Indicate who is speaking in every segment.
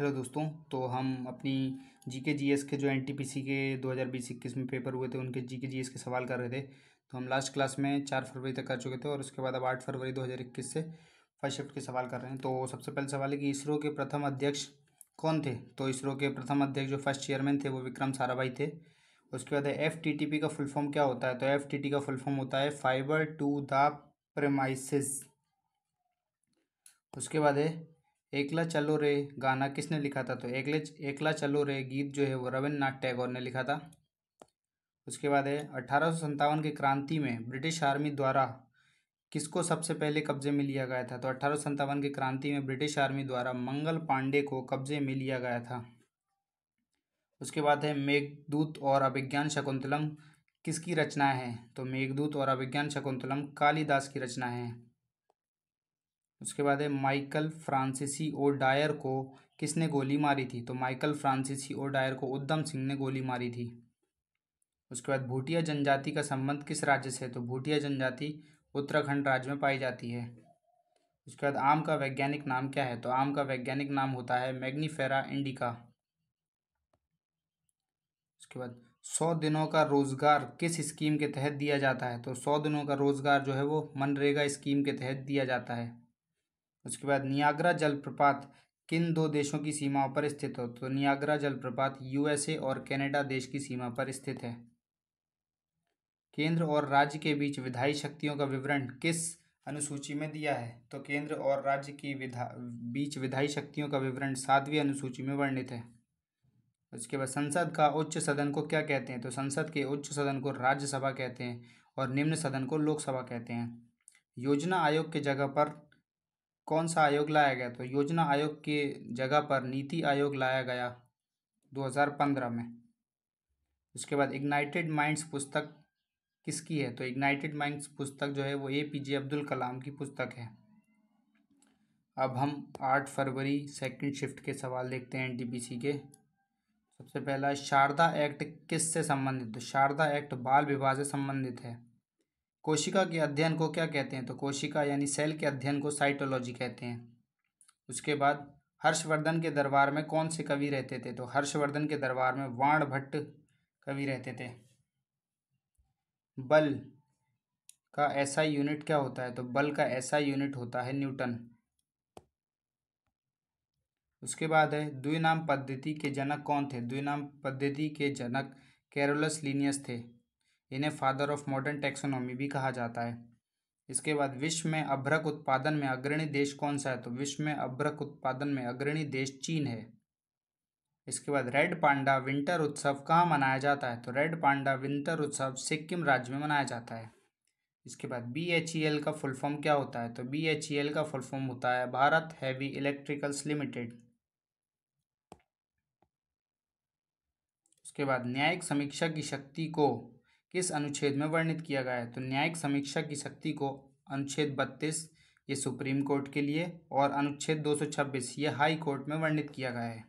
Speaker 1: hello दोस्तों तो हम अपनी जी के जी एस के जो एन टी पी सी के दो हज़ार बीस इक्कीस में पेपर हुए थे उनके जी के जी एस के सवाल कर रहे थे तो हम लास्ट क्लास में चार फरवरी तक कर चुके थे और उसके बाद अब आठ फरवरी दो हज़ार इक्कीस से फर्स्ट शिफ्ट के सवाल कर रहे हैं तो सबसे पहले सवाल है कि इसरो के प्रथम अध्यक्ष कौन थे तो इसरो के प्रथम अध्यक्ष जो फर्स्ट चेयरमैन थे वो विक्रम साराभाई थे उसके बाद एफ टी टी पी का फुल फॉर्म क्या होता है तो एफ टी टी का फुल फॉर्म होता है फाइबर टू द प्रमाइसिस उसके बाद है एकला चलो रे गाना किसने लिखा था तो एकले एकला चलो रे गीत जो है वो रविन्द्रनाथ टैगोर ने लिखा था उसके बाद है अठारह की क्रांति में ब्रिटिश आर्मी द्वारा किसको सबसे पहले कब्जे में लिया गया था तो अठारह की क्रांति में ब्रिटिश आर्मी द्वारा मंगल पांडे को कब्जे में लिया गया था उसके बाद है मेघदूत और अभिज्ञान शकुंतलम किसकी रचना है तो मेघदूत और अभिज्ञान शकुंतलम कालिदास की रचना है उसके बाद है माइकल फ्रांसिसी ओ डायर को किसने गोली मारी थी तो माइकल फ्रांसिसी ओ डायर को उद्धम सिंह ने गोली मारी थी उसके बाद भूटिया जनजाति का संबंध किस राज्य से है तो भूटिया जनजाति उत्तराखंड राज्य में पाई जाती है उसके बाद आम का वैज्ञानिक नाम क्या है तो आम का वैज्ञानिक नाम होता है मैग्नीफेरा इंडिका उसके बाद सौ दिनों का रोज़गार किस स्कीम के तहत दिया जाता है तो सौ दिनों का रोज़गार जो है वो मनरेगा स्कीम के तहत दिया जाता है उसके बाद नियाग्रा जलप्रपात किन दो देशों की सीमाओं पर स्थित हो तो नियाग्रा जलप्रपात यूएसए और कनाडा देश की सीमा पर स्थित है केंद्र और राज्य के बीच विधायी शक्तियों का विवरण किस अनुसूची में दिया है तो केंद्र और राज्य की विधा बीच विधायी शक्तियों का विवरण सातवीं अनुसूची में वर्णित है उसके बाद संसद का उच्च सदन को क्या कहते हैं तो संसद के उच्च सदन को राज्यसभा कहते हैं और निम्न सदन को लोकसभा कहते हैं योजना आयोग के जगह पर कौन सा आयोग लाया गया तो योजना आयोग के जगह पर नीति आयोग लाया गया 2015 में उसके बाद इग्नाइटेड माइंड्स पुस्तक किसकी है तो इग्नाइटेड माइंड्स पुस्तक जो है वो ए पी जे अब्दुल कलाम की पुस्तक है अब हम आठ फरवरी सेकंड शिफ्ट के सवाल देखते हैं एनटीपीसी के सबसे पहला शारदा एक्ट किस से संबंधित तो शारदा एक्ट बाल विवाह से संबंधित है कोशिका के अध्ययन को क्या कहते हैं तो कोशिका यानी सेल के अध्ययन को साइटोलॉजी कहते हैं उसके बाद हर्षवर्धन के दरबार में कौन से कवि रहते थे तो हर्षवर्धन के दरबार में वाण भट्ट कवि रहते थे बल का ऐसा यूनिट क्या होता है तो बल का ऐसा यूनिट होता है न्यूटन उसके बाद है द्विनाम पद्धति के जनक कौन थे द्विनाम पद्धति के जनक कैरोलस लीनियस थे इन्हें फादर ऑफ मॉडर्न टेक्सोनॉमी भी कहा जाता है इसके बाद विश्व में अभ्रक उत्पादन में अग्रणी देश कौन सा है तो विश्व में अभ्रक उत्पादन में अग्रणी देश चीन है इसके बाद रेड पांडा विंटर उत्सव कहाँ मनाया जाता है तो रेड पांडा विंटर उत्सव सिक्किम राज्य में मनाया जाता है इसके बाद बी एच ई एल का फुल फॉर्म क्या होता है तो बी एच ई एल का फुल फॉर्म होता है भारत हैवी इलेक्ट्रिकल्स लिमिटेड उसके बाद न्यायिक समीक्षा की शक्ति को किस अनुच्छेद में वर्णित किया गया है तो न्यायिक समीक्षा की शक्ति को अनुच्छेद बत्तीस ये सुप्रीम कोर्ट के लिए और अनुच्छेद छब्बीस ये हाई कोर्ट में वर्णित किया गया है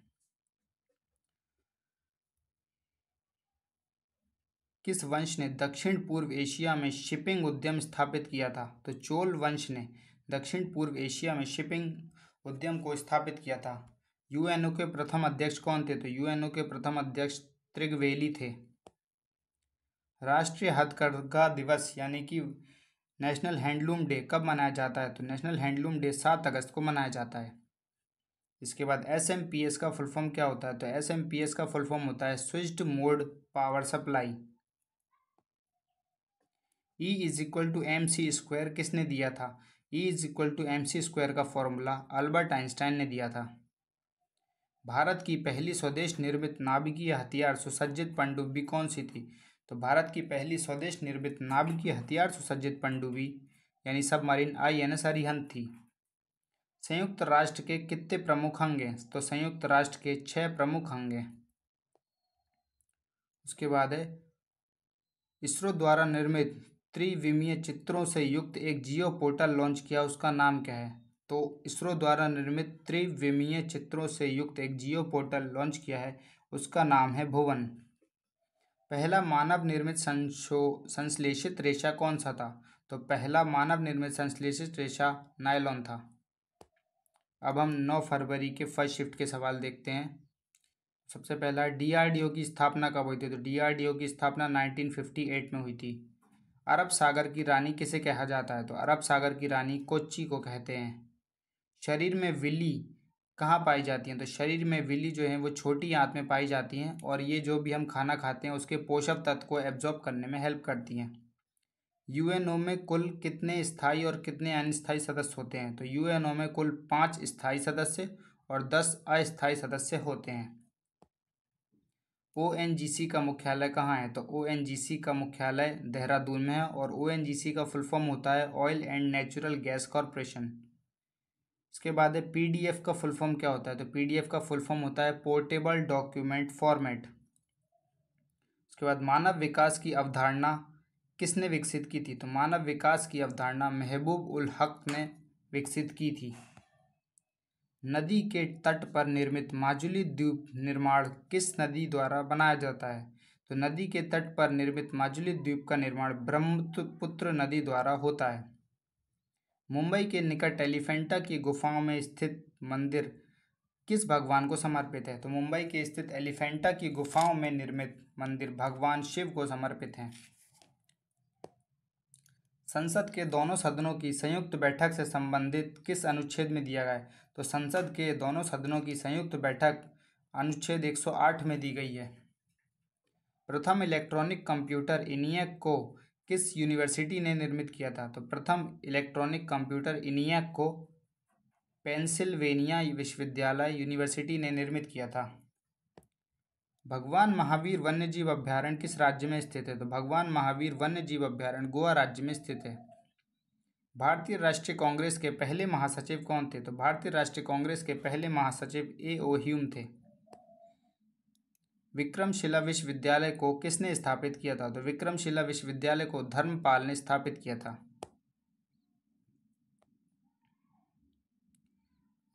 Speaker 1: किस वंश ने दक्षिण पूर्व एशिया में शिपिंग उद्यम स्थापित किया था तो चोल वंश ने दक्षिण पूर्व एशिया में शिपिंग उद्यम को स्थापित किया था यूएनओ के प्रथम अध्यक्ष कौन थे तो यूएनओ के प्रथम अध्यक्ष त्रिगवेली थे राष्ट्रीय हथकरघा दिवस यानी कि नेशनल हैंडलूम डे कब मनाया जाता है तो नेशनल हैंडलूम डे सात अगस्त को मनाया जाता है इसके बाद एस एम पी एस का फुल फॉर्म क्या होता है तो एस एम पी एस का फुल फॉर्म होता है switched mode power supply E is equal to M C square किसने दिया था E is equal to M C square का फॉर्मूला अल्बर्ट आइंस्टाइन ने दिया था भारत की पहली स्वदेश निर्मित नाभिकीय हथियार सुसज्जित पनडुब्बी कौन सी थी तो भारत की पहली स्वदेश निर्मित नाभिकीय हथियार सुसज्जित पनडुब्बी यानी submarine I N S Arihant थी संयुक्त राष्ट्र के कितने प्रमुख अंग हैं तो संयुक्त राष्ट्र के छः प्रमुख अंग हैं उसके बाद है इसरो द्वारा निर्मित त्रिविमीय चित्रों से युक्त एक जियो पोर्टल लॉन्च किया उसका नाम क्या है तो इसरो द्वारा निर्मित त्रिविमीय चित्रों से युक्त एक जियो पोर्टल लॉन्च किया है उसका नाम है भुवन पहला मानव निर्मित संशो संश्लेषित रेशा कौन सा था तो पहला मानव निर्मित संश्लेषित रेशा नायलॉन था अब हम 9 फरवरी के फर्स्ट शिफ्ट के सवाल देखते हैं सबसे पहला डीआरडीओ की स्थापना कब हुई थी तो डीआरडीओ की स्थापना 1958 में हुई थी अरब सागर की रानी किसे कहा जाता है तो अरब सागर की रानी कोच्ची को कहते हैं शरीर में विली कहाँ पाई जाती हैं तो शरीर में विली जो है वो छोटी आँत में पाई जाती हैं और ये जो भी हम खाना खाते हैं उसके पोषक तत्व को एब्जॉर्ब करने में हेल्प करती हैं यूएनओ में कुल कितने स्थाई और कितने अनस्थाई सदस्य होते हैं तो यूएनओ में कुल पाँच स्थायी सदस्य और दस अस्थाई सदस्य होते हैं ओ का मुख्यालय कहाँ है तो ओ का मुख्यालय देहरादून में है और ओ का फुल फॉर्म होता है oil and natural gas corporation इसके बाद है पीडीएफ का फुल फॉर्म क्या होता है तो पीडीएफ का फुल फॉर्म होता है पोर्टेबल डॉक्यूमेंट फॉर्मेट उसके बाद मानव विकास की अवधारणा किसने विकसित की थी तो मानव विकास की अवधारणा महबूब उल हक ने विकसित की थी नदी के तट पर निर्मित माजुली द्वीप निर्माण किस नदी द्वारा बनाया जाता है तो नदी के तट पर निर्मित माजुली द्वीप का निर्माण ब्रह्मपुत्र नदी द्वारा होता है मुंबई के निकट एलिफेंटा की गुफाओं में स्थित मंदिर किस भगवान को समर्पित है तो मुंबई के स्थित एलिफेंटा की गुफाओं में निर्मित मंदिर भगवान शिव को समर्पित हैं संसद के दोनों सदनों की संयुक्त बैठक से संबंधित किस अनुच्छेद में दिया गया है तो संसद के दोनों सदनों की संयुक्त बैठक अनुच्छेद 108 में दी गई है प्रथम इलेक्ट्रॉनिक कंप्यूटर इनियक को किस यूनिवर्सिटी ने निर्मित किया था तो प्रथम इलेक्ट्रॉनिक कंप्यूटर इनिया को पेंसिल्वेनिया विश्वविद्यालय यूनिवर्सिटी ने निर्मित किया था भगवान महावीर वन्यजीव अभ्यारण्य किस राज्य में स्थित है तो भगवान महावीर वन्यजीव अभ्यारण्य गोवा राज्य में स्थित है भारतीय राष्ट्रीय कांग्रेस के पहले महासचिव कौन थे तो भारतीय राष्ट्रीय कांग्रेस के पहले महासचिव ए ओ ह्यूम थे विक्रमशिला विश्वविद्यालय को किसने स्थापित किया था तो विक्रमशिला विश्वविद्यालय को धर्मपाल ने स्थापित किया था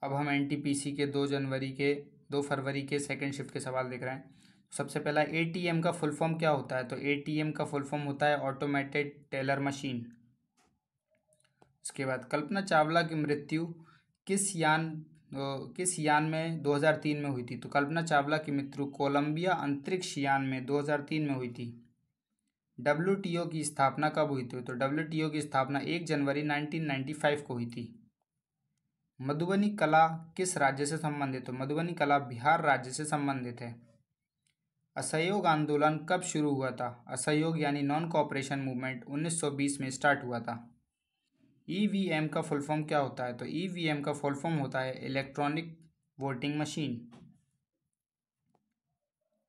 Speaker 1: अब हम एनटीपीसी के दो जनवरी के दो फरवरी के सेकंड शिफ्ट के सवाल देख रहे हैं सबसे पहला एटीएम का फुल फॉर्म क्या होता है तो एटीएम का फुल फॉर्म होता है ऑटोमेटेड टेलर मशीन उसके बाद कल्पना चावला की मृत्यु किस यान किस यान में 2003 में हुई थी तो कल्पना चावला की मृत्यु कोलंबिया अंतरिक्ष यान में 2003 में हुई थी डब्ल्यू की स्थापना कब हुई थी तो डब्ल्यू की स्थापना एक जनवरी 1995 को हुई थी मधुबनी कला किस राज्य से संबंधित तो मधुबनी कला बिहार राज्य से संबंधित है असहयोग आंदोलन कब शुरू हुआ था असहयोग यानी नॉन कॉपरेशन मूवमेंट 1920 में स्टार्ट हुआ था ई e का फुल फॉर्म क्या होता है तो ई e का फुल फॉर्म होता है electronic voting machine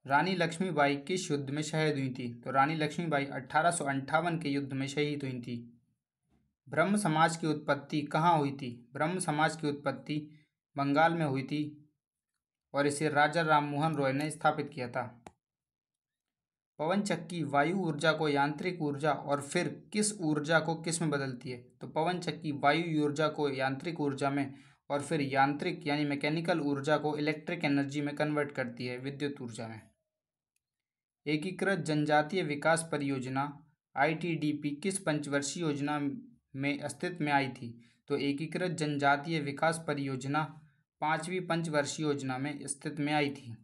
Speaker 1: Rani Lakshmibai किस युद्ध में शहीद हुई थी तो रानी लक्ष्मीबाई अठारह के युद्ध में शहीद हुई थी ब्रह्म समाज की उत्पत्ति कहाँ हुई थी ब्रह्म समाज की उत्पत्ति बंगाल में हुई थी और इसे राजा राममोहन रॉय ने स्थापित किया था पवन चक्की वायु ऊर्जा को यांत्रिक ऊर्जा और फिर किस ऊर्जा को किस में बदलती है तो पवन चक्की वायु ऊर्जा को यांत्रिक ऊर्जा में और फिर यांत्रिक यानी मैकेनिकल ऊर्जा को इलेक्ट्रिक एनर्जी में कन्वर्ट करती है विद्युत ऊर्जा में एकीकृत जनजातीय विकास परियोजना आईटीडीपी किस पंचवर्षीय योजना में अस्तित्व में आई थी तो एकीकृत जनजातीय विकास परियोजना पाँचवीं पंचवर्षीय योजना में अस्तित्व में आई थी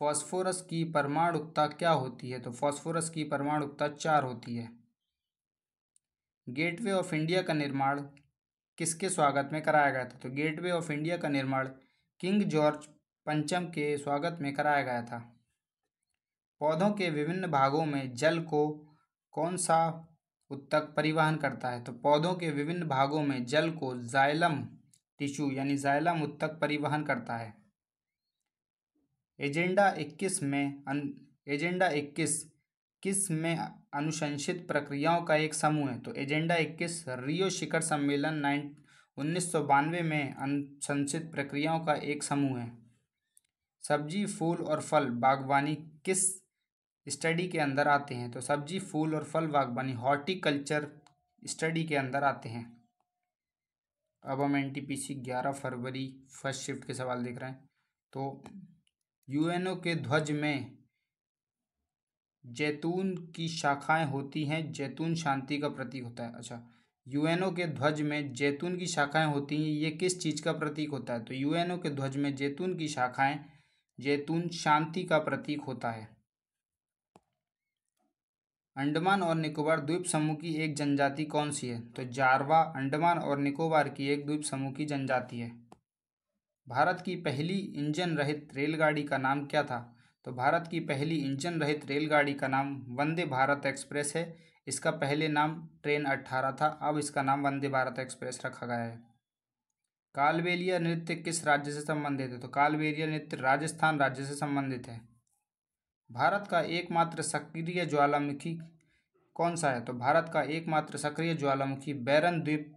Speaker 1: फॉस्फोरस की परमाणुकता क्या होती है तो फॉस्फोरस की परमाणुकता चार होती है गेटवे ऑफ इंडिया का निर्माण किसके स्वागत में कराया गया था तो गेटवे ऑफ इंडिया का निर्माण किंग जॉर्ज पंचम के स्वागत में कराया गया था पौधों के विभिन्न भागों में जल को कौन सा उत्तक परिवहन करता है तो पौधों के विभिन्न भागों में जल को जाइलम टिश्यू यानी जाइलम उत्तक परिवहन करता है एजेंडा इक्कीस में अन एजेंडा इक्कीस किस में अनुशंसित प्रक्रियाओं का एक समूह है तो एजेंडा इक्कीस रियो शिखर सम्मेलन नाइन उन्नीस सौ बानवे में अनुशंसित प्रक्रियाओं का एक समूह है सब्जी फूल और फल बागवानी किस स्टडी के अंदर आते हैं तो सब्जी फूल और फल बागवानी हॉर्टिकल्चर स्टडी के अंदर आते हैं अब हम एन टी पी सी ग्यारह फरवरी फर्स्ट शिफ्ट के सवाल देख रहे हैं तो यूएनओ के ध्वज में जैतून की शाखाएं होती हैं जैतून शांति का प्रतीक होता है अच्छा यूएनओ के ध्वज में जैतून की शाखाएं होती हैं ये किस चीज़ का प्रतीक होता है तो यूएनओ के ध्वज में जैतून की शाखाएं जैतून शांति का प्रतीक होता है अंडमान और निकोबार द्वीप समूह की एक जनजाति कौन सी है तो जारवा अंडमान और निकोबार की एक द्वीप समूह की जनजाति है भारत की पहली इंजन रहित रेलगाड़ी का नाम क्या था तो भारत की पहली इंजन रहित रेलगाड़ी का नाम वंदे भारत एक्सप्रेस है इसका पहले नाम ट्रेन अट्ठारह था अब इसका नाम वंदे भारत एक्सप्रेस रखा गया है कालबेलिया नृत्य किस राज्य से संबंधित है तो कालबेलिया नृत्य राजस्थान राज्य से संबंधित है भारत का एकमात्र सक्रिय ज्वालामुखी कौन सा है तो भारत का एकमात्र सक्रिय ज्वालामुखी बैरन द्वीप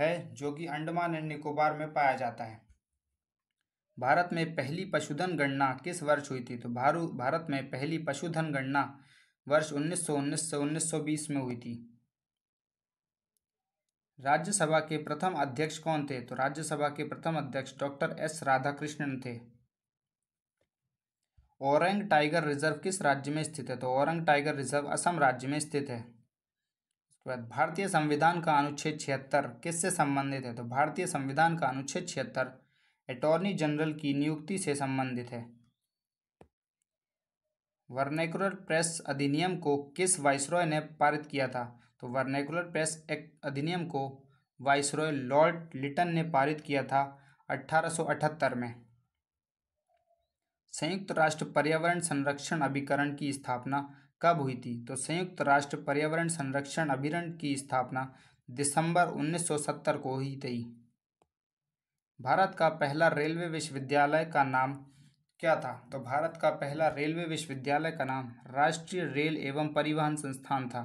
Speaker 1: है जो कि अंडमान एंड निकोबार में पाया जाता है भारत में पहली पशुधन गणना किस वर्ष हुई थी तो भारू भारत में पहली पशुधन गणना वर्ष 1919 से 1920 में हुई थी राज्यसभा के प्रथम अध्यक्ष कौन थे तो राज्यसभा के प्रथम अध्यक्ष डॉक्टर एस राधाकृष्णन थे औरंग टाइगर रिजर्व किस राज्य में स्थित है तो औरंग टाइगर रिजर्व असम राज्य में स्थित है उसके बाद भारतीय संविधान का अनुच्छेद छिहत्तर किससे संबंधित है तो भारतीय संविधान का अनुच्छेद छिहत्तर अटॉर्नी जनरल की नियुक्ति से संबंधित है वर्नेकुलर प्रेस अधिनियम को किस वाइसरॉय ने पारित किया था तो वर्नेकुलर प्रेस एक्ट अधिनियम को वाइसरॉय लॉर्ड लिटन ने पारित किया था 1878 में संयुक्त राष्ट्र पर्यावरण संरक्षण अभिकरण की स्थापना कब हुई थी तो संयुक्त राष्ट्र पर्यावरण संरक्षण अभिकरण की स्थापना दिसंबर 1970 को हुई थी भारत का पहला रेलवे विश्वविद्यालय का नाम क्या था तो भारत का पहला रेलवे विश्वविद्यालय का नाम राष्ट्रीय रेल एवं परिवहन संस्थान था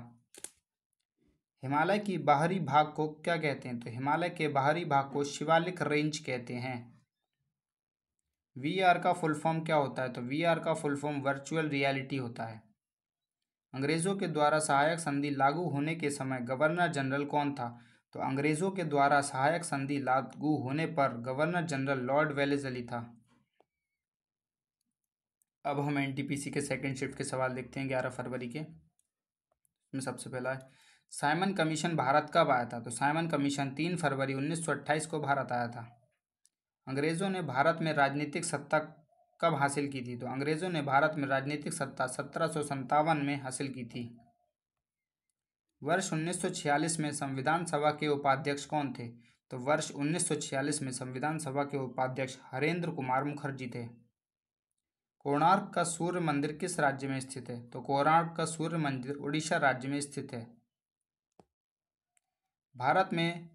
Speaker 1: हिमालय की बाहरी भाग को क्या कहते हैं तो हिमालय के बाहरी भाग को शिवालिक रेंज कहते हैं वी आर का फुल फॉर्म क्या होता है तो वी आर का फुल फॉर्म वर्चुअल रियलिटी होता है अंग्रेज़ों के द्वारा सहायक संधि लागू होने के समय गवर्नर जनरल कौन था तो अंग्रेज़ों के द्वारा सहायक संधि लागू होने पर governor general lord Wellesley था अब हम एनटीपीसी के सेकंड शिफ्ट के सवाल देखते हैं ग्यारह फरवरी के में सबसे पहला है साइमन कमीशन भारत कब आया था तो साइमन कमीशन तीन फरवरी 1928 को भारत आया था अंग्रेज़ों ने भारत में राजनीतिक सत्ता कब हासिल की थी तो अंग्रेज़ों ने भारत में राजनीतिक सत्ता सत्रह में हासिल की थी वर्ष 1946 में संविधान सभा के उपाध्यक्ष कौन थे तो वर्ष 1946 में संविधान सभा के उपाध्यक्ष हरेंद्र कुमार मुखर्जी थे कोणार्क का सूर्य मंदिर किस राज्य में स्थित है तो कोणार्क का सूर्य मंदिर उड़ीसा राज्य में स्थित है भारत में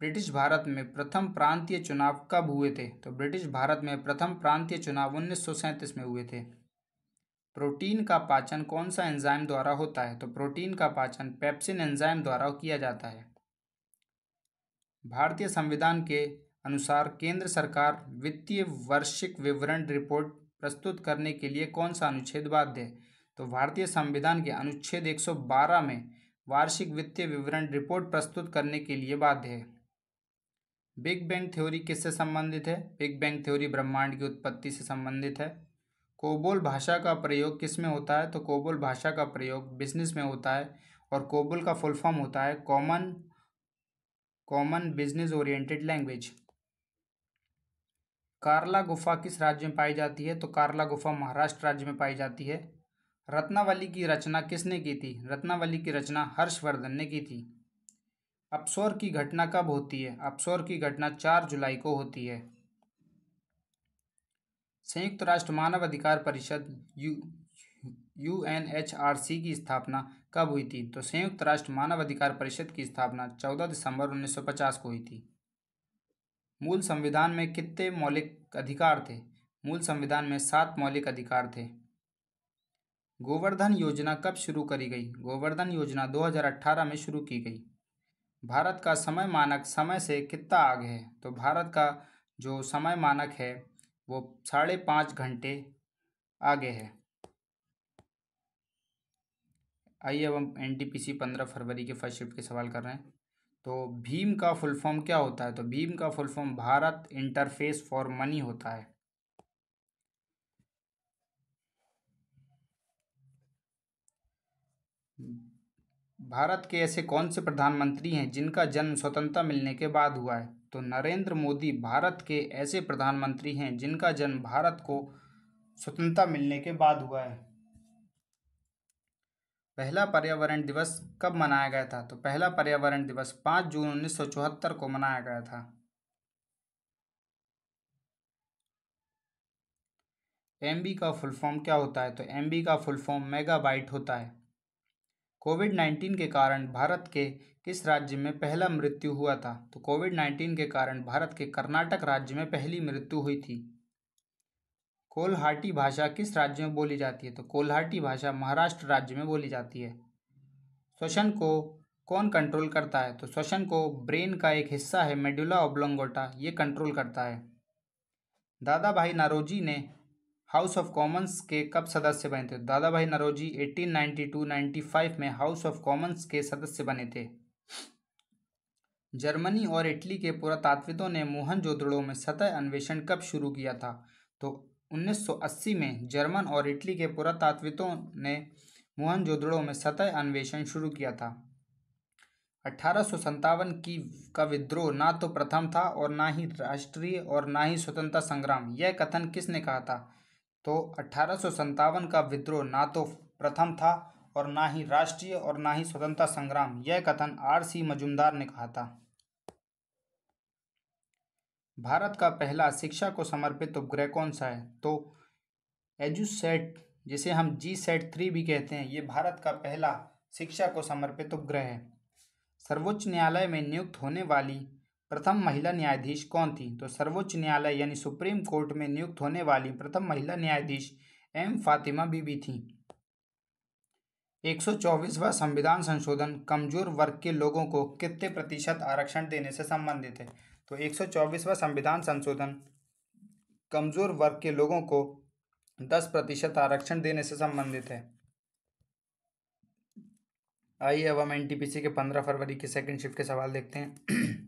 Speaker 1: ब्रिटिश भारत में प्रथम प्रांतीय चुनाव कब हुए थे तो ब्रिटिश भारत में प्रथम प्रांतीय चुनाव उन्नीस में हुए थे प्रोटीन का पाचन कौन सा एंजाइम द्वारा होता है तो प्रोटीन का पाचन पेप्सिन एंजाइम द्वारा किया जाता है भारतीय संविधान के अनुसार केंद्र सरकार वित्तीय वार्षिक विवरण रिपोर्ट प्रस्तुत करने के लिए कौन सा अनुच्छेद बाध्य है तो भारतीय संविधान के अनुच्छेद 112 में वार्षिक वित्तीय विवरण रिपोर्ट प्रस्तुत करने के लिए बाध्य है बिग बैंग थ्योरी किससे संबंधित है बिग बैंग थ्योरी ब्रह्मांड की उत्पत्ति से संबंधित है कोबोल भाषा का प्रयोग किस में होता है तो कोबोल भाषा का प्रयोग बिजनेस में होता है और कोबोल का फुल फॉर्म होता है common common business oriented language Karla गुफा किस राज्य में पाई जाती है तो कारला गुफा महाराष्ट्र राज्य में पाई जाती है रत्नावली की रचना किसने की थी रत्नावली की रचना हर्षवर्धन ने की थी अपसौर की घटना कब होती है अपसौर की घटना चार जुलाई को होती है संयुक्त राष्ट्र मानव अधिकार परिषद U U N H R C की स्थापना कब हुई थी तो संयुक्त राष्ट्र मानव अधिकार परिषद की स्थापना 14 दिसंबर 1950 को हुई थी मूल संविधान में कितने मौलिक अधिकार थे मूल संविधान में सात मौलिक अधिकार थे गोवर्धन योजना कब शुरू करी गई गोवर्धन योजना 2018 में शुरू की गई भारत का समय मानक समय से कितना आगे है तो भारत का जो समय मानक है वो साढ़े पाँच घंटे आगे है आइए अब हम एन टी पी सी पंद्रह फरवरी के फर्स्ट शिफ्ट के सवाल कर रहे हैं तो भीम का फुल फॉर्म क्या होता है तो भीम का full form Bharat interface for money होता है भारत के ऐसे कौन से प्रधानमंत्री हैं जिनका जन्म स्वतंत्रता मिलने के बाद हुआ है तो नरेंद्र मोदी भारत के ऐसे प्रधानमंत्री हैं जिनका जन्म भारत को स्वतंत्रता मिलने के बाद हुआ है पहला पर्यावरण दिवस कब मनाया गया था तो पहला पर्यावरण दिवस पाँच जून उन्नीस को मनाया गया था एम का फुल फॉर्म क्या होता है तो एम का फुल फॉर्म मेगाबाइट होता है कोविड नाइन्टीन के कारण भारत के किस राज्य में पहला मृत्यु हुआ था तो कोविड नाइन्टीन के कारण भारत के कर्नाटक राज्य में पहली मृत्यु हुई थी कोल्हाटी भाषा किस राज्य में बोली जाती है तो कोल्हाटी भाषा महाराष्ट्र राज्य में बोली जाती है श्वसन को कौन कंट्रोल करता है तो श्वसन को ब्रेन का एक हिस्सा है मेडुला ओब्लोंगोटा ये कंट्रोल करता है दादा भाई नारोजी ने हाउस ऑफ कॉमन्स के कब सदस्य बने थे दादा भाई नरोजी 1892-95 में हाउस ऑफ कॉमन्स के सदस्य बने थे जर्मनी और इटली के पुरातात्विदों ने मोहनजोदड़ो में सतह अन्वेषण कब शुरू किया था तो 1980 में जर्मन और इटली के पुरातात्विदों ने मोहनजोदड़ो में सतह अन्वेषण शुरू किया था अठारह की का विद्रोह ना तो प्रथम था और ना ही राष्ट्रीय और ना ही स्वतंत्रता संग्राम यह कथन किसने कहा था तो अठारह का विद्रोह ना तो प्रथम था और ना ही राष्ट्रीय और ना ही स्वतंत्रता संग्राम यह कथन आर सी मजुमदार ने कहा था भारत का पहला शिक्षा को समर्पित उपग्रह तो कौन सा है तो एजुसेट जिसे हम जी सेट थ्री भी कहते हैं ये भारत का पहला शिक्षा को समर्पित उपग्रह तो है सर्वोच्च न्यायालय में नियुक्त होने वाली प्रथम महिला न्यायाधीश कौन थी तो सर्वोच्च न्यायालय यानी सुप्रीम कोर्ट में नियुक्त होने वाली प्रथम महिला न्यायाधीश एम फातिमा बीबी थी 124वां संविधान संशोधन कमजोर वर्ग के लोगों को कितने प्रतिशत आरक्षण देने से संबंधित है तो 124वां संविधान संशोधन कमजोर वर्ग के लोगों को 10 प्रतिशत आरक्षण देने से संबंधित है आइए अब हम एन के पंद्रह फरवरी के सेकंड शिफ्ट के सवाल देखते हैं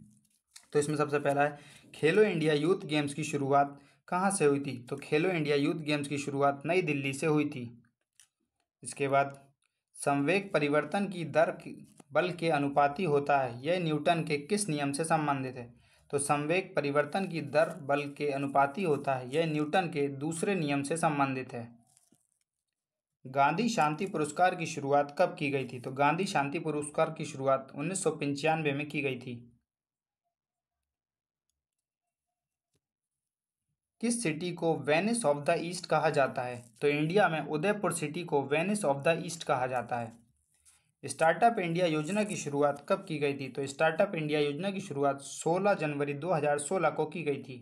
Speaker 1: तो इसमें सबसे पहला है खेलो इंडिया यूथ गेम्स की शुरुआत कहाँ से हुई थी तो खेलो इंडिया यूथ गेम्स की शुरुआत नई दिल्ली से हुई थी इसके बाद संवेग परिवर्तन की दर बल के अनुपाती होता है यह न्यूटन के किस नियम से संबंधित है तो संवेग परिवर्तन की दर बल के अनुपाती होता है यह न्यूटन के दूसरे नियम से संबंधित है गांधी शांति पुरस्कार की शुरुआत कब की गई थी तो गांधी शांति पुरस्कार की शुरुआत उन्नीस में की गई थी इस सिटी को वेनिस ऑफ द ईस्ट कहा जाता है तो इंडिया में उदयपुर सिटी को वेनिस ऑफ द ईस्ट कहा जाता है स्टार्टअप इंडिया योजना की शुरुआत कब की गई थी तो स्टार्टअप इंडिया योजना की शुरुआत 16 जनवरी 2016 को की गई थी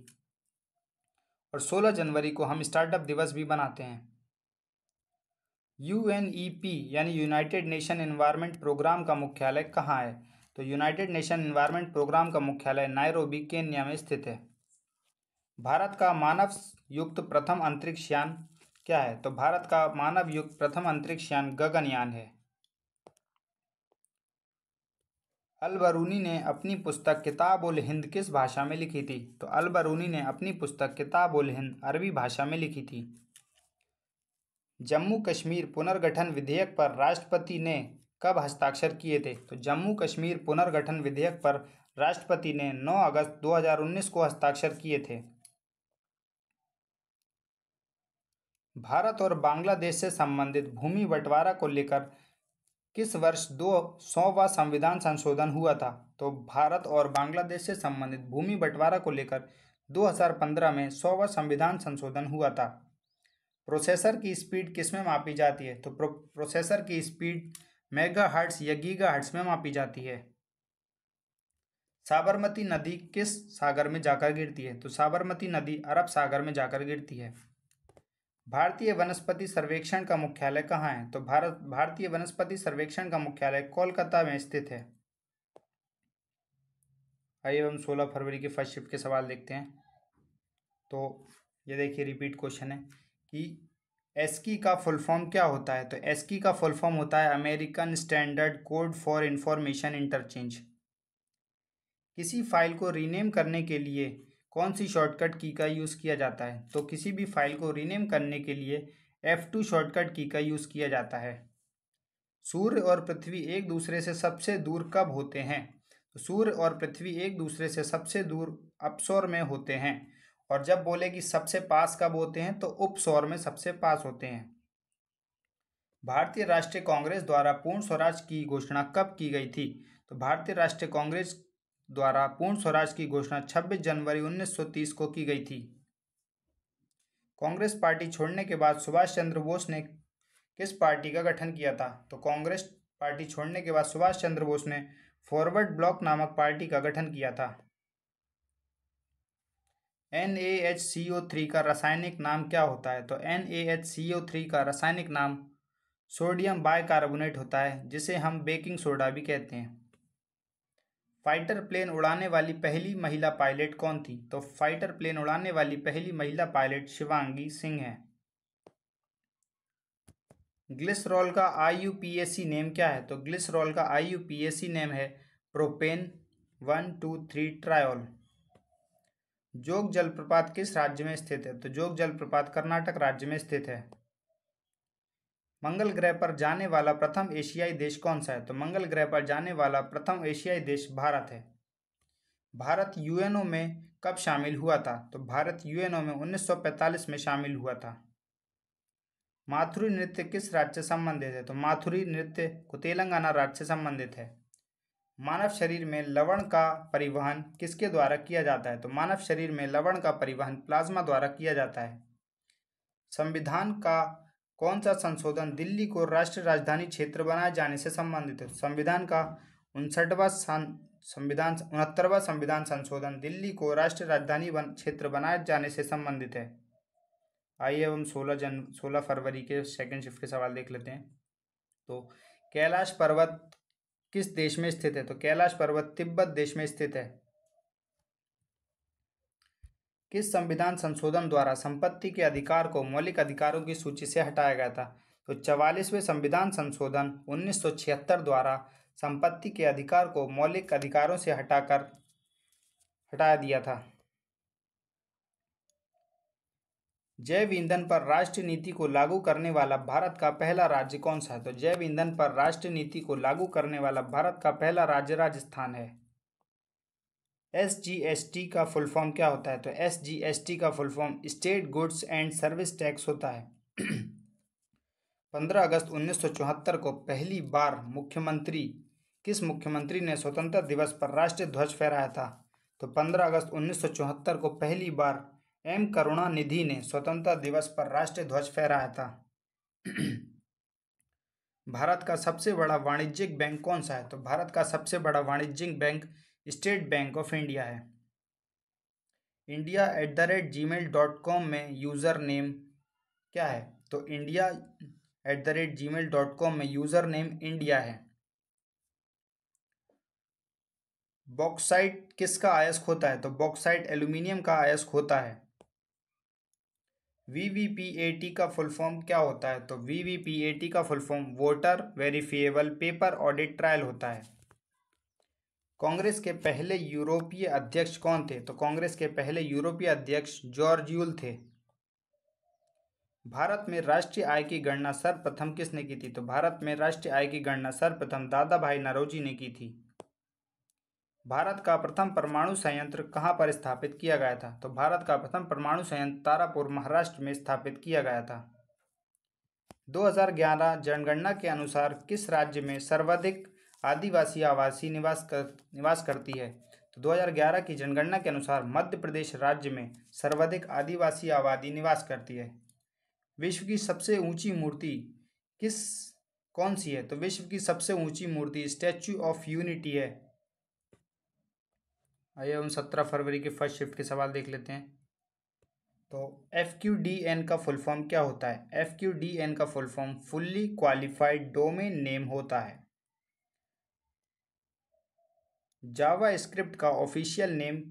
Speaker 1: और 16 जनवरी को हम स्टार्टअप दिवस भी मनाते हैं यू यानी यूनाइटेड नेशन इन्वायरमेंट प्रोग्राम का मुख्यालय कहाँ है तो यूनाइटेड नेशन इन्वायरमेंट प्रोग्राम का मुख्यालय नायरोबी केन्या में स्थित है भारत का मानव युक्त प्रथम अंतरिक्ष यान क्या है तो भारत का मानव युक्त प्रथम अंतरिक्ष यान गगनयान है अलबरूनी ने अपनी पुस्तक किताब उल हिंद किस भाषा में लिखी थी तो अलबरूनी ने अपनी पुस्तक किताब उल हिंद अरबी भाषा में लिखी थी जम्मू कश्मीर पुनर्गठन विधेयक पर राष्ट्रपति ने कब हस्ताक्षर किए थे तो जम्मू कश्मीर पुनर्गठन विधेयक पर राष्ट्रपति ने 9 अगस्त 2019 को हस्ताक्षर किए थे भारत और बांग्लादेश से संबंधित भूमि बंटवारा को लेकर किस वर्ष दो सौवा संविधान संशोधन हुआ था तो भारत और बांग्लादेश से संबंधित भूमि बंटवारा को लेकर 2015 में सौवा संविधान संशोधन हुआ था प्रोसेसर की स्पीड किस में मापी जाती है तो प्रो, प्रोसेसर की स्पीड मेगा हर्ट्स या गीगा हर्ट्स में मापी जाती है साबरमती नदी किस सागर में जाकर गिरती है तो साबरमती नदी अरब सागर में जाकर गिरती है भारतीय वनस्पति सर्वेक्षण का मुख्यालय कहाँ है तो भारत भारतीय वनस्पति सर्वेक्षण का मुख्यालय कोलकाता में स्थित है आइए हम 16 फरवरी के फर्स्ट शिफ्ट के सवाल देखते हैं तो ये देखिए रिपीट क्वेश्चन है कि एसकी का फुल फॉर्म क्या होता है तो एसकी का फुल फॉर्म होता है American standard code for information interchange किसी फाइल को रीनेम करने के लिए कौन सी शॉर्टकट की का यूज़ किया जाता है तो किसी भी फाइल को रीनेम करने के लिए एफ़ टू शॉर्टकट की का यूज़ किया जाता है सूर्य और पृथ्वी एक दूसरे से सबसे दूर कब होते हैं तो सूर्य और पृथ्वी एक दूसरे से सबसे दूर अपसौर में होते हैं और जब बोले कि सबसे पास कब होते हैं तो उपसौर में सबसे पास होते हैं भारतीय राष्ट्रीय कांग्रेस द्वारा पूर्ण स्वराज की घोषणा कब की गई थी तो भारतीय राष्ट्रीय कांग्रेस द्वारा पूर्ण स्वराज की घोषणा 26 जनवरी 1930 को की गई थी कांग्रेस पार्टी छोड़ने के बाद सुभाष चंद्र बोस ने किस पार्टी का गठन किया था तो कांग्रेस पार्टी छोड़ने के बाद सुभाष चंद्र बोस ने फॉरवर्ड ब्लॉक नामक पार्टी का गठन किया था N A H C O three का रासायनिक नाम क्या होता है तो N A H C O three का रासायनिक नाम सोडियम बाइकार्बोनेट होता है जिसे हम बेकिंग सोडा भी कहते हैं फाइटर प्लेन उड़ाने वाली पहली महिला पायलट कौन थी तो फाइटर प्लेन उड़ाने वाली पहली महिला पायलट शिवांगी सिंह है ग्लिसरॉल का सी नेम क्या है तो ग्लिसरॉल का सी नेम है propane one two three triol Jog जलप्रपात किस राज्य में स्थित है तो जोग जलप्रपात कर्नाटक राज्य में स्थित है मंगल ग्रह पर जाने वाला प्रथम एशियाई देश कौन सा है तो मंगल ग्रह पर जाने वाला प्रथम एशियाई देश भारत है भारत यूएनओ में कब शामिल हुआ था तो भारत यूएनओ में 1945 में शामिल हुआ था माथुरी नृत्य किस राज्य से संबंधित है तो माथुरी नृत्य को तेलंगाना राज्य से संबंधित है मानव शरीर में लवण का परिवहन किसके द्वारा किया जाता है तो मानव शरीर में लवण का परिवहन प्लाज्मा द्वारा किया जाता है संविधान का कौन सा संशोधन दिल्ली को राष्ट्रीय राजधानी क्षेत्र बनाए जाने से संबंधित है संविधान का उनसठवा संविधान उनहत्तरवा संविधान संशोधन दिल्ली को राष्ट्रीय राजधानी बन, क्षेत्र बनाए जाने से संबंधित है आइए हम सोलह जन सोलह फरवरी के सेकंड शिफ्ट के सवाल देख लेते हैं तो कैलाश पर्वत किस देश में स्थित है तो कैलाश पर्वत तिब्बत देश में स्थित है किस संविधान संशोधन द्वारा संपत्ति के अधिकार को मौलिक अधिकारों की सूची से हटाया गया था तो चवालीसवें संविधान संशोधन 1976 द्वारा संपत्ति के अधिकार को मौलिक अधिकारों से हटाकर हटा दिया था जैव ईंधन पर राष्ट्रीय नीति को लागू करने वाला भारत का पहला राज्य कौन सा है तो जैव ईंधन पर राष्ट्रीय नीति को लागू करने वाला भारत का पहला राज्य राजस्थान है एस जी एस टी का फुल फॉर्म क्या होता है तो एस जी एस टी का full form state goods and service tax होता है पंद्रह अगस्त उन्नीस सौ चौहत्तर को पहली बार मुख्यमंत्री किस मुख्यमंत्री ने स्वतंत्रता दिवस पर राष्ट्रीय ध्वज फहराया था तो पंद्रह अगस्त उन्नीस सौ चौहत्तर को पहली बार एम करुणानिधि ने स्वतंत्रता दिवस पर राष्ट्रीय ध्वज फहराया था भारत का सबसे बड़ा वाणिज्यिक बैंक कौन सा है तो भारत का सबसे बड़ा वाणिज्यिक bank state bank of India है India at the rate Gmail dot com में यूज़र नेम क्या है तो India at the rate Gmail dot com में यूज़र नेम इंडिया है बॉक्साइट किसका आयस्क होता है तो बॉक्साइट एल्यूमिनियम का आयस्क होता है V V P A T का फुल फॉर्म क्या होता है तो V V P A T का full form voter verifiable paper audit trail होता है कांग्रेस के पहले यूरोपीय अध्यक्ष कौन थे तो कांग्रेस के पहले यूरोपीय अध्यक्ष जॉर्ज यूल थे भारत में राष्ट्रीय आय की गणना सर्वप्रथम किसने की थी तो भारत में राष्ट्रीय आय की गणना सर्वप्रथम दादा भाई नरोजी ने की थी भारत का प्रथम परमाणु संयंत्र कहाँ पर स्थापित किया गया था तो भारत का प्रथम परमाणु संयंत्र तारापुर महाराष्ट्र में स्थापित किया गया था 2011 जनगणना के अनुसार किस राज्य में सर्वाधिक आदिवासी आवासी निवास कर निवास करती है तो 2011 की जनगणना के अनुसार मध्य प्रदेश राज्य में सर्वाधिक आदिवासी आबादी निवास करती है विश्व की सबसे ऊंची मूर्ति किस कौन सी है तो विश्व की सबसे ऊंची मूर्ति स्टैचू ऑफ यूनिटी है आइए हम सत्रह फरवरी के फर्स्ट शिफ्ट के सवाल देख लेते हैं तो एफ क्यू डी एन का फुल फॉर्म क्या होता है एफ क्यू डी एन का full form fully qualified domain name होता है जावा स्क्रिप्ट का ऑफिशियल नेम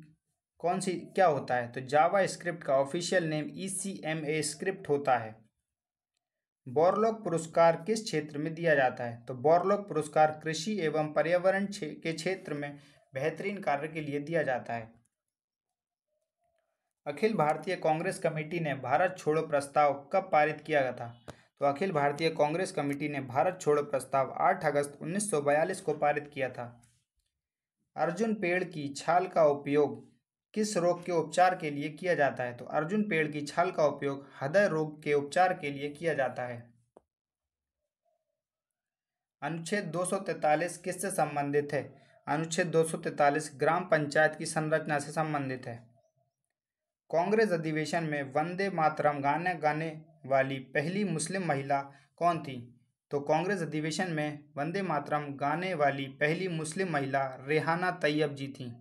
Speaker 1: कौन सी क्या होता है तो जावा स्क्रिप्ट का official name E C M A script होता है बोरलोक पुरस्कार किस क्षेत्र में दिया जाता है तो बोरलोक पुरस्कार कृषि एवं पर्यावरण के क्षेत्र में बेहतरीन कार्य के लिए दिया जाता है अखिल भारतीय कांग्रेस कमेटी ने भारत छोड़ो प्रस्ताव कब पारित किया था तो अखिल भारतीय कांग्रेस कमेटी ने भारत छोड़ो प्रस्ताव आठ अगस्त उन्नीस को पारित किया था अर्जुन पेड़ की छाल का उपयोग किस रोग के उपचार के लिए किया जाता है तो अर्जुन पेड़ की छाल का उपयोग हृदय रोग के उपचार के लिए किया जाता है अनुच्छेद 243 किससे संबंधित है अनुच्छेद 243 ग्राम पंचायत की संरचना से संबंधित है कांग्रेस अधिवेशन में वंदे मातरम गाने गाने वाली पहली मुस्लिम महिला कौन थी तो कांग्रेस अधिवेशन में वंदे मातरम गाने वाली पहली मुस्लिम महिला रेहाना तैयब जी थी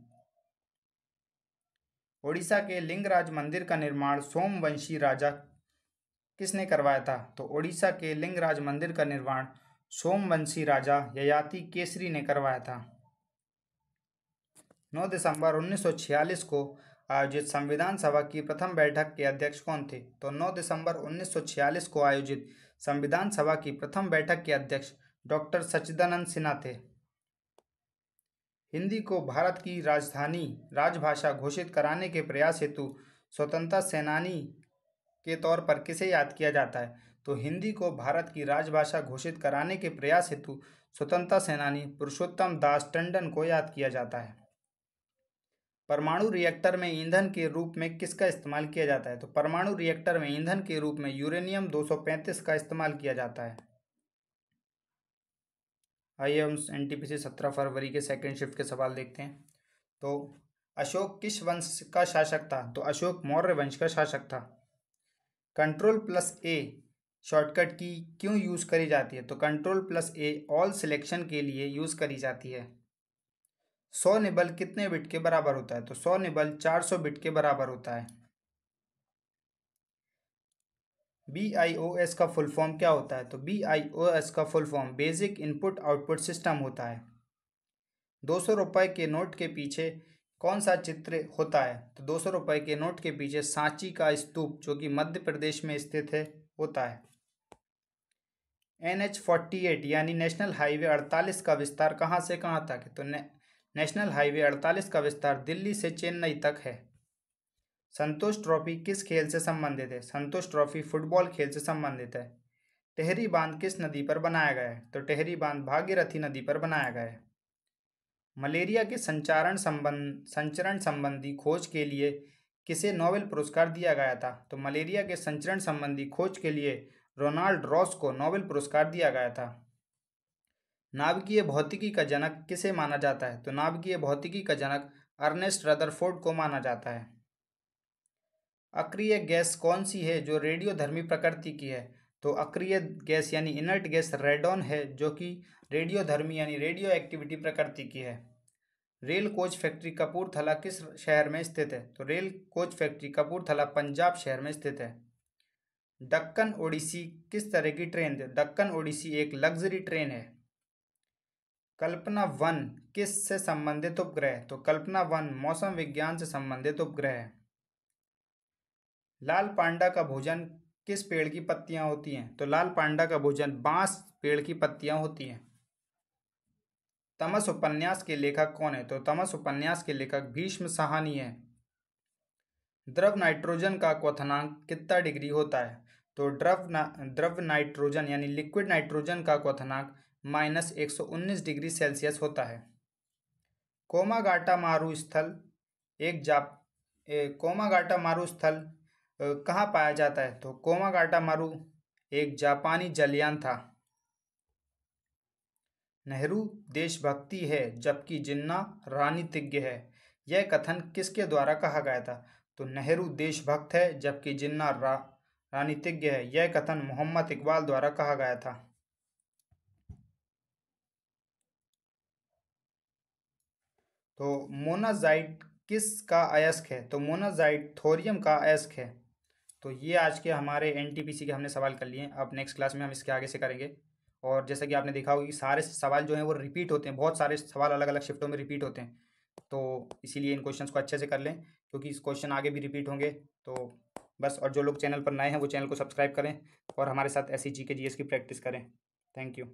Speaker 1: ओडिशा के लिंगराज मंदिर का निर्माण सोमवंशी राजा किसने करवाया था तो ओडिशा के लिंगराज मंदिर का निर्माण सोमवंशी राजा ययाति केसरी ने करवाया था 9 दिसंबर 1946 को आयोजित संविधान सभा की प्रथम बैठक के अध्यक्ष कौन थे तो 9 दिसंबर 1946 को आयोजित संविधान सभा की प्रथम बैठक के अध्यक्ष डॉक्टर सच्चिदानंद सिन्हा थे हिंदी को भारत की राजधानी राजभाषा घोषित कराने के प्रयास हेतु स्वतंत्रता सेनानी के तौर पर किसे याद किया जाता है तो हिंदी को भारत की राजभाषा घोषित कराने के प्रयास हेतु स्वतंत्रता सेनानी पुरुषोत्तम दास टंडन को याद किया जाता है परमाणु रिएक्टर में ईंधन के रूप में किसका इस्तेमाल किया जाता है तो परमाणु रिएक्टर में ईंधन के रूप में यूरेनियम 235 का इस्तेमाल किया जाता है आइए हम एन टी पी सी सत्रह फरवरी के सेकेंड शिफ्ट के सवाल देखते हैं तो अशोक किस वंश का शासक था तो अशोक मौर्य वंश का शासक था कंट्रोल प्लस ए शॉर्टकट की क्यों यूज़ करी जाती है तो control plus A all selection के लिए यूज़ करी जाती है सौ निबल कितने बिट के बराबर होता है तो सौ निबल चार सौ बिट के बराबर होता है बी आई ओ एस का फुल फॉर्म क्या होता है तो बी आई ओ एस का full form basic input output system होता है दो सौ रुपये के नोट के पीछे कौन सा चित्र होता है तो दो सौ रुपये के नोट के पीछे सांची का स्तूप जो कि मध्य प्रदेश में स्थित है होता है एन एच फोर्टी एट यानी नेशनल हाईवे अड़तालीस का विस्तार कहाँ से कहाँ तक है तो नेशनल हाईवे 48 का विस्तार दिल्ली से चेन्नई तक है संतोष ट्रॉफी किस खेल से संबंधित है संतोष ट्रॉफी फुटबॉल खेल से संबंधित है टेहरी बांध किस नदी पर बनाया गया है तो टेहरी बांध भागीरथी नदी पर बनाया गया है मलेरिया के संचारण संबंध संचरण संबंधी खोज के लिए किसे नोबेल पुरस्कार दिया गया था तो मलेरिया के संचरण संबंधी खोज के लिए रोनाल्ड रॉस को नोबेल पुरस्कार दिया गया था नाभिकीय भौतिकी का जनक किसे माना जाता है तो नाभिकीय भौतिकी का जनक अर्नेस्ट रदरफोर्ड को माना जाता है अक्रिय गैस कौन सी है जो रेडियोधर्मी प्रकृति की है तो अक्रिय गैस यानी इनर्ट गैस रेडॉन है जो कि रेडियोधर्मी यानी रेडियो एक्टिविटी प्रकृति की है रेल कोच फैक्ट्री कपूरथला किस शहर में स्थित है तो rail coach factory Kapurthala Punjab शहर में स्थित है दक्कन ओडिसी किस तरह की ट्रेन तो दक्कन ओडिसी एक लग्जरी ट्रेन है कल्पना वन किस से संबंधित उपग्रह तो कल्पना वन मौसम विज्ञान से संबंधित उपग्रह है लाल पांडा का भोजन किस पेड़ की पत्तियां होती हैं तो लाल पांडा का भोजन बांस पेड़ की पत्तियां होती हैं तमस उपन्यास के लेखक कौन है तो तमस उपन्यास के लेखक भीष्म सहानी है द्रव नाइट्रोजन का क्वथनांक कितना डिग्री होता है तो द्रव ना द्रव नाइट्रोजन यानी लिक्विड नाइट्रोजन का क्वथनांक माइनस एक सौ उन्नीस डिग्री सेल्सियस होता है कोमागाटा मारू स्थल एक जाप कोमागाटा मारू स्थल कहाँ पाया जाता है तो कोमागाटा मारू एक जापानी जलियान था नेहरू देशभक्ति है जबकि जिन्ना रानीतिज्ञ है यह कथन किसके द्वारा कहा गया था तो नेहरू देशभक्त है जबकि जिन्ना रा रानीतिज्ञ है यह कथन मोहम्मद इकबाल द्वारा कहा गया था तो मोनाजाइट किस का अयस्क है तो मोनाजाइट थोरियम का अयस्क है तो ये आज के हमारे एन के हमने सवाल कर लिए अब नेक्स्ट क्लास में हम इसके आगे से करेंगे और जैसा कि आपने देखा होगा कि सारे सवाल जो हैं वो रिपीट होते हैं बहुत सारे सवाल अलग अलग शिफ्टों में रिपीट होते हैं तो इसीलिए इन क्वेश्चंस को अच्छे से कर लें क्योंकि इस क्वेश्चन आगे भी रिपीट होंगे तो बस और जो लोग चैनल पर नए हैं वो चैनल को सब्सक्राइब करें और हमारे साथ ऐसी जी के की प्रैक्टिस करें थैंक यू